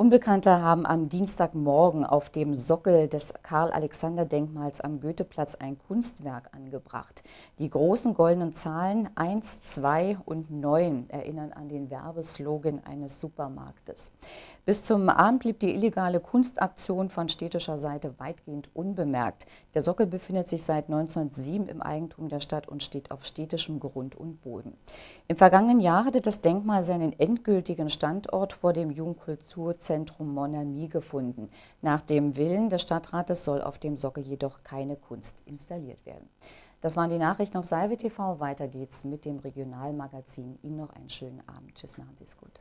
Unbekannte haben am Dienstagmorgen auf dem Sockel des Karl-Alexander-Denkmals am Goetheplatz ein Kunstwerk angebracht. Die großen goldenen Zahlen 1, 2 und 9 erinnern an den Werbeslogan eines Supermarktes. Bis zum Abend blieb die illegale Kunstaktion von städtischer Seite weitgehend unbemerkt. Der Sockel befindet sich seit 1907 im Eigentum der Stadt und steht auf städtischem Grund und Boden. Im vergangenen Jahr hatte das Denkmal seinen endgültigen Standort vor dem Jugendkulturzentrum Kulturzentrum Monami gefunden. Nach dem Willen des Stadtrates soll auf dem Sockel jedoch keine Kunst installiert werden. Das waren die Nachrichten auf Salve TV. Weiter geht's mit dem Regionalmagazin. Ihnen noch einen schönen Abend. Tschüss, machen Sie es gut.